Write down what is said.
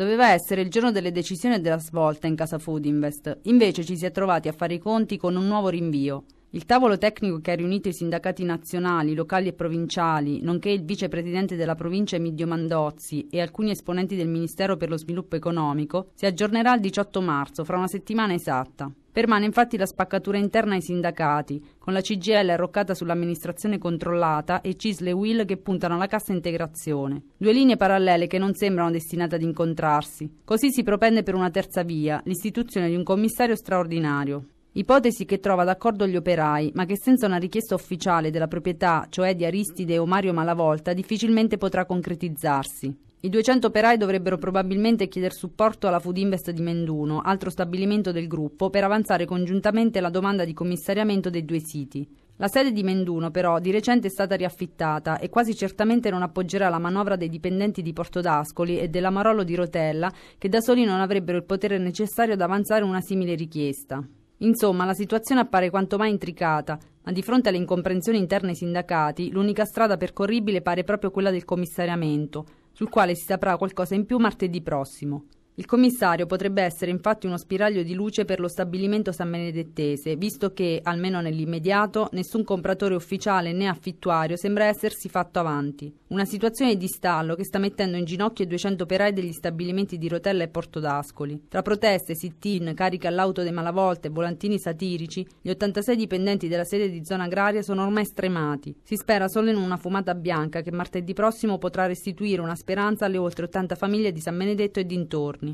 Doveva essere il giorno delle decisioni e della svolta in casa Food Invest. Invece ci si è trovati a fare i conti con un nuovo rinvio. Il tavolo tecnico che ha riunito i sindacati nazionali, locali e provinciali, nonché il vicepresidente della provincia Emidio Mandozzi e alcuni esponenti del Ministero per lo Sviluppo Economico, si aggiornerà il 18 marzo, fra una settimana esatta. Permane infatti la spaccatura interna ai sindacati, con la CGL arroccata sull'amministrazione controllata e CISL e WIL che puntano alla cassa integrazione. Due linee parallele che non sembrano destinate ad incontrarsi. Così si propende per una terza via, l'istituzione di un commissario straordinario. Ipotesi che trova d'accordo gli operai, ma che senza una richiesta ufficiale della proprietà, cioè di Aristide o Mario Malavolta, difficilmente potrà concretizzarsi. I 200 operai dovrebbero probabilmente chiedere supporto alla Food Invest di Menduno, altro stabilimento del gruppo, per avanzare congiuntamente la domanda di commissariamento dei due siti. La sede di Menduno, però, di recente è stata riaffittata e quasi certamente non appoggerà la manovra dei dipendenti di Porto d'Ascoli e dell'Amarolo di Rotella, che da soli non avrebbero il potere necessario ad avanzare una simile richiesta. Insomma, la situazione appare quanto mai intricata, ma di fronte alle incomprensioni interne ai sindacati, l'unica strada percorribile pare proprio quella del commissariamento, sul quale si saprà qualcosa in più martedì prossimo. Il commissario potrebbe essere infatti uno spiraglio di luce per lo stabilimento sanbenedettese, visto che, almeno nell'immediato, nessun compratore ufficiale né affittuario sembra essersi fatto avanti. Una situazione di stallo che sta mettendo in ginocchio i 200 operai degli stabilimenti di Rotella e Porto d'Ascoli. Tra proteste, sit-in, carica all'auto dei malavolte e volantini satirici, gli 86 dipendenti della sede di zona agraria sono ormai stremati. Si spera solo in una fumata bianca che martedì prossimo potrà restituire una speranza alle oltre 80 famiglie di San Benedetto e dintorni.